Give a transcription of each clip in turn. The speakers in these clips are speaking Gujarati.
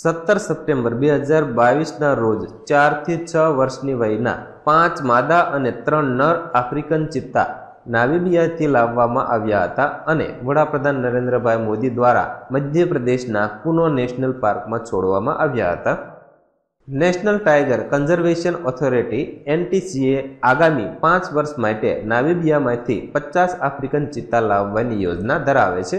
સત્તર સપ્ટેમ્બર બે હજાર બાવીસના રોજ ચારથી છ વર્ષની વયના પાંચ માદા અને ત્રણ નર આફ્રિકન ચિત્તા નામિબિયાથી લાવવામાં આવ્યા હતા અને વડાપ્રધાન નરેન્દ્રભાઈ મોદી દ્વારા મધ્યપ્રદેશના કુનો નેશનલ પાર્કમાં છોડવામાં આવ્યા હતા national tiger conservation authority NTCA આગામી પાંચ વર્ષ માટે નામિબિયામાંથી પચાસ આફ્રિકન ચિત્તા લાવવાની યોજના ધરાવે છે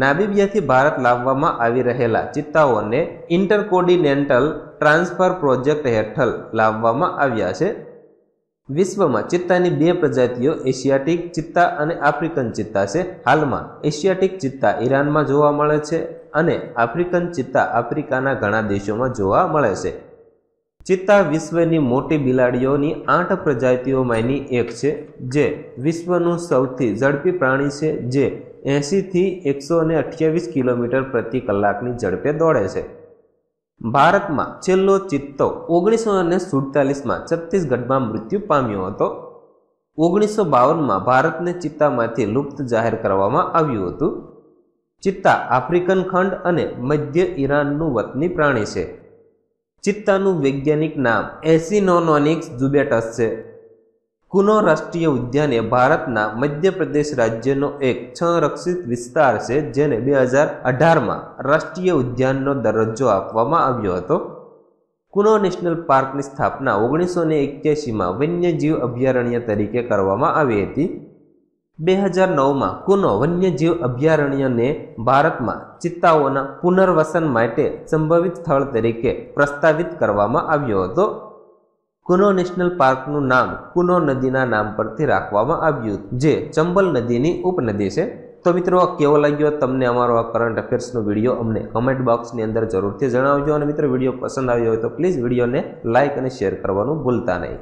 નાબિબિયાથી ભારત લાવવામાં આવી રહેલા ચિત્તાઓને ઇન્ટરકોર્ડિનેન્ટલ ટ્રાન્સફર પ્રોજેક્ટ હેઠળ લાવવામાં આવ્યા છે વિશ્વમાં ચિત્તાની બે પ્રજાતિઓ એશિયાટિક ચિત્તા અને આફ્રિકન ચિત્તા છે હાલમાં એશિયાટિક ચિત્તા ઈરાનમાં જોવા મળે છે અને આફ્રિકન ચિત્તા આફ્રિકાના ઘણા દેશોમાં જોવા મળે છે ચિત્તા વિશ્વની મોટી બિલાડીઓની આઠ પ્રજાતિઓમાંની એક છે જે વિશ્વનું સૌથી ઝડપી પ્રાણી છે જે એંસીથી એકસો અને અઠ્યાવીસ કિલોમીટર પ્રતિ કલાકની ઝડપે દોડે છે ભારતમાં છેલ્લો ચિત્તો ઓગણીસો અને સુડતાલીસમાં છત્તીસગઢમાં મૃત્યુ પામ્યો હતો ઓગણીસો બાવનમાં ભારતને ચિત્તામાંથી લુપ્ત જાહેર કરવામાં આવ્યું હતું ચિત્તા આફ્રિકન ખંડ અને મધ્ય ઈરાનનું વતની પ્રાણી છે ચિત્તાનું વૈજ્ઞાનિક નામ એસિનોનોનિક્સ જુબેટસ છે કુનો રાષ્ટ્રીય ઉદ્યાન એ ભારતના મધ્યપ્રદેશ રાજ્યનો એક સંરક્ષિત વિસ્તાર છે જેને બે હજાર અઢારમાં રાષ્ટ્રીય ઉદ્યાનનો દરજ્જો આપવામાં આવ્યો હતો કુનો નેશનલ પાર્કની સ્થાપના ઓગણીસો ને એક્યાસીમાં વન્યજીવ અભયારણ્ય તરીકે કરવામાં આવી હતી બે હજાર નવમાં કુનો વન્યજીવ અભયારણ્યને ભારતમાં ચિત્તાઓના પુનર્વસન માટે સંભવિત સ્થળ તરીકે પ્રસ્તાવિત કરવામાં આવ્યો હતો કુનો નેશનલ પાર્કનું નામ કુનો નદીના નામ પરથી રાખવામાં આવ્યું જે ચંબલ નદીની ઉપનદી છે તો મિત્રો કેવો લાગ્યો તમને અમારો આ કરંટ અફેર્સનો વિડીયો અમને કમેન્ટ બોક્સની અંદર જરૂરથી જણાવજો અને મિત્રો વિડીયો પસંદ આવ્યો હોય તો પ્લીઝ વિડીયોને લાઇક અને શેર કરવાનું ભૂલતા નહીં